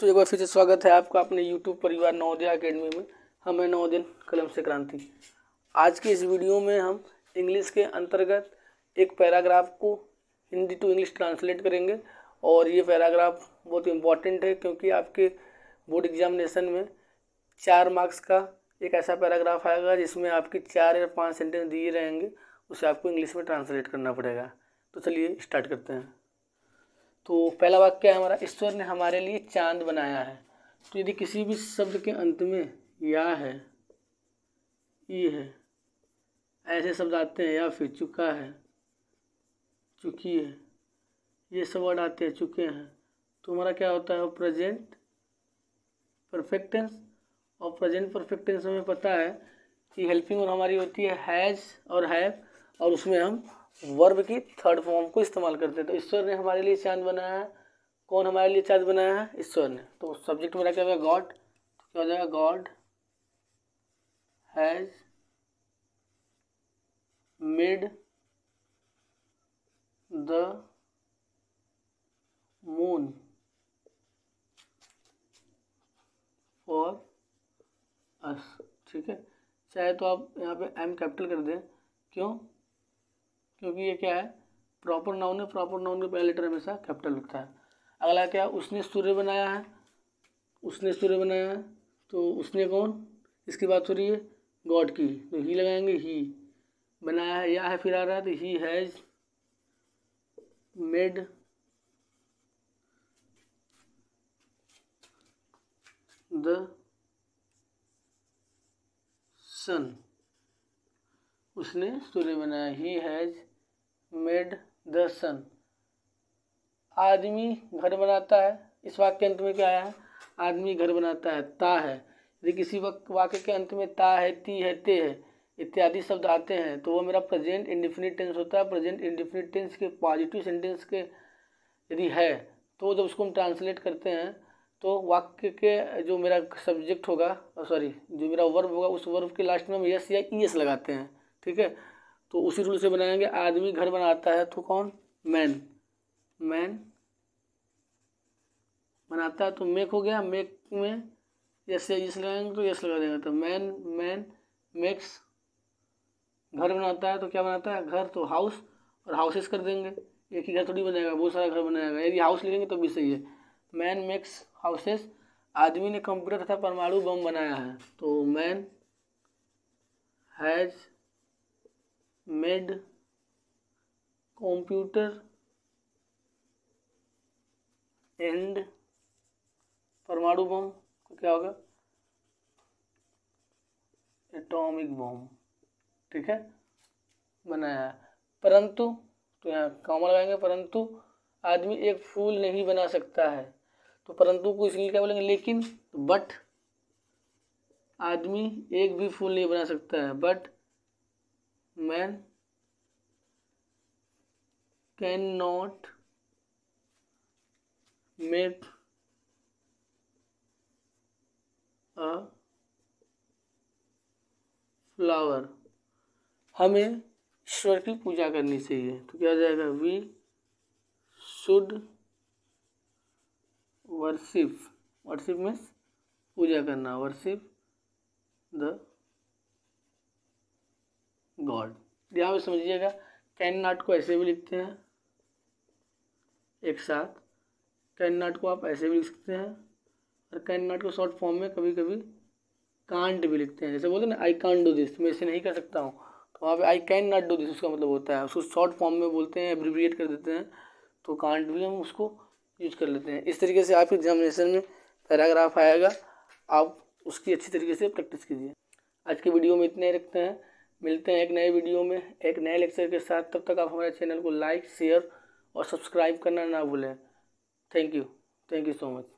दोस्तों एक बार फिर से स्वागत है आपका अपने यूट्यूब परिवार नवोदया अकेडमी में हम हैं नवोदयन कलम से क्रांति आज की इस वीडियो में हम इंग्लिश के अंतर्गत एक पैराग्राफ को हिंदी टू इंग्लिश ट्रांसलेट करेंगे और ये पैराग्राफ बहुत इम्पॉर्टेंट है क्योंकि आपके बोर्ड एग्जामिनेशन में चार मार्क्स का एक ऐसा पैराग्राफ आएगा जिसमें आपके चार या पाँच सेंटेंस दिए रहेंगे उसे आपको इंग्लिश में ट्रांसलेट करना पड़ेगा तो चलिए स्टार्ट करते हैं तो पहला वाक्य है हमारा ईश्वर ने हमारे लिए चांद बनाया है तो यदि किसी भी शब्द के अंत में या है ई है ऐसे शब्द आते हैं या फिर चुका है चुकी है ये सब वर्ड आते हैं चुके हैं तो हमारा क्या होता है प्रेजेंट परफेक्ट टेंस और प्रेजेंट परफेक्ट टेंस हमें पता है कि हेल्पिंग और हमारी होती है हैज़ और हैव और उसमें हम वर्ब की थर्ड फॉर्म को इस्तेमाल करते हैं तो ईश्वर ने हमारे लिए चांद बनाया है कौन हमारे लिए चांद बनाया है ईश्वर ने तो सब्जेक्ट मेरा क्या हो गॉड तो क्या हो जाएगा God has made the moon for us ठीक है चाहे तो आप यहाँ पे एम कैपिटल कर दें क्यों क्योंकि ये क्या है प्रॉपर नाउन है प्रॉपर नाउन के पहले लेटर हमेशा कैपिटल लगता है अगला क्या है उसने सूर्य बनाया है उसने सूर्य बनाया है तो उसने कौन इसकी बात हो रही है गॉड की तो ही लगाएंगे ही बनाया है या है फिर आ रहा है तो he has made the sun उसने सूर्य बनाया he has made the sun आदमी घर बनाता है इस वाक्य के अंत में क्या आया है आदमी घर बनाता है ता है यदि किसी वाक्य के अंत में ता है ती है ते है इत्यादि शब्द आते हैं तो वो मेरा प्रेजेंट इंडिफिनिट टेंस होता है प्रेजेंट इंडिफिनिट टेंस के पॉजिटिव सेंटेंस के यदि है तो जब उसको हम ट्रांसलेट करते हैं तो वाक्य के जो मेरा सब्जेक्ट होगा सॉरी जो मेरा वर्ब होगा उस वर्ब के लास्ट में हम यस या ई एस लगाते हैं ठीक है तो उसी रूल से बनाएंगे आदमी घर बनाता है तो कौन मैन मैन बनाता है तो मेक हो गया मेक में जैसे यस लगाएंगे तो यस लगा देंगे तो मैन मैन मेक्स घर बनाता है तो क्या बनाता है घर तो हाउस और हाउसेस कर देंगे एक ही घर थोड़ी बनाएगा बहुत सारा घर बनाएगा यदि हाउस लिखेंगे तो भी सही है मैन मेक्स हाउसेस आदमी ने कंप्यूटर तथा परमाणु बम बनाया है तो man has made computer and परमाणु बम तो क्या होगा एटॉमिक बम ठीक है बनाया परंतु तो यहाँ कॉमन लगाएंगे परंतु आदमी एक फूल नहीं बना सकता है तो परंतु को इसलिए क्या बोलेंगे लेकिन बट आदमी एक भी फूल नहीं बना सकता है but man can not make a flower हमें ईश्वर की पूजा करनी चाहिए तो क्या जाएगा we should worship worship means पूजा करना वर्शिप द गॉड यहाँ पे समझिएगा कैन नाट को ऐसे भी लिखते हैं एक साथ कैन नाट को आप ऐसे भी लिख सकते हैं और कैन नाट को शॉर्ट फॉर्म में कभी कभी कांट भी लिखते हैं जैसे बोलते हैं ना आई कांट डू दिस मैं इसे नहीं कर सकता हूँ तो वहाँ पे I can not do this उसका मतलब होता है उसको शॉर्ट फॉर्म में बोलते हैं एब्रीविएट कर देते हैं तो कांट भी हम उसको यूज कर लेते हैं इस तरीके से आपके एग्जामिनेशन में पैराग्राफ आएगा आप उसकी अच्छी तरीके से प्रैक्टिस कीजिए आज के वीडियो में इतने रखते हैं मिलते हैं एक नए वीडियो में एक नए लेक्चर के साथ तब तक आप हमारे चैनल को लाइक शेयर और सब्सक्राइब करना ना भूलें thank you thank you so much